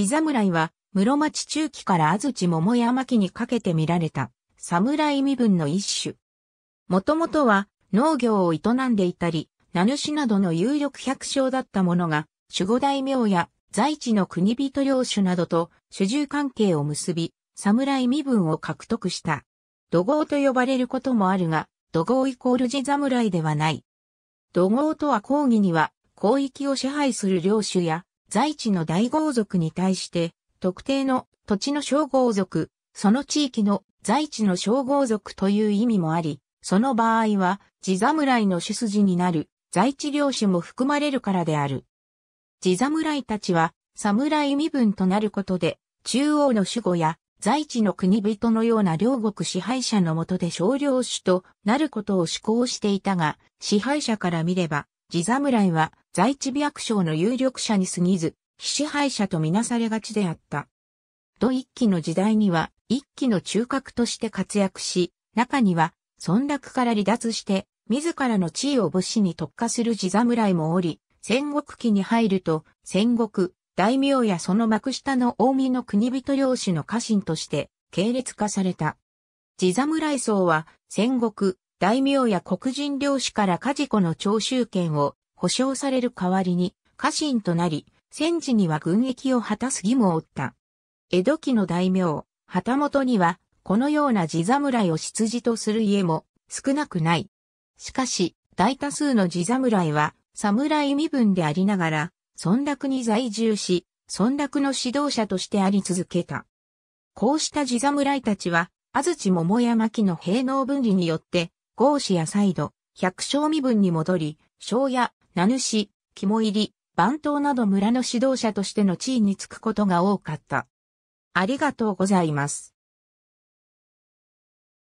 地侍は、室町中期から安土桃山期にかけて見られた、侍身分の一種。もともとは、農業を営んでいたり、名主などの有力百姓だったものが、守護大名や在地の国人領主などと主従関係を結び、侍身分を獲得した。土豪と呼ばれることもあるが、土豪イコール地侍ではない。土豪とは抗議には、広域を支配する領主や在地の大豪族に対して、特定の土地の小豪族、その地域の在地の小豪族という意味もあり、その場合は、地侍の主筋になる、在地領主も含まれるからである。地侍たちは、侍身分となることで、中央の守護や、在地の国人のような両国支配者のもとで少領主となることを志向していたが、支配者から見れば、地侍は在地美悪省の有力者に過ぎず、非支配者とみなされがちであった。土一期の時代には一期の中核として活躍し、中には村落から離脱して、自らの地位を武士に特化する地侍もおり、戦国期に入ると、戦国、大名やその幕下の大見の国人領主の家臣として、系列化された。地侍層は、戦国、大名や黒人領主からカジコの徴収権を保障される代わりに家臣となり、戦時には軍役を果たす義務を負った。江戸期の大名、旗本には、このような地侍を執事とする家も少なくない。しかし、大多数の地侍は、侍身分でありながら、村落に在住し、村落の指導者としてあり続けた。こうした地侍たちは、安土桃山期の兵農分離によって、合子や再度、百姓身分に戻り、庄屋、名主、肝入り、番頭など村の指導者としての地位につくことが多かった。ありがとうございます。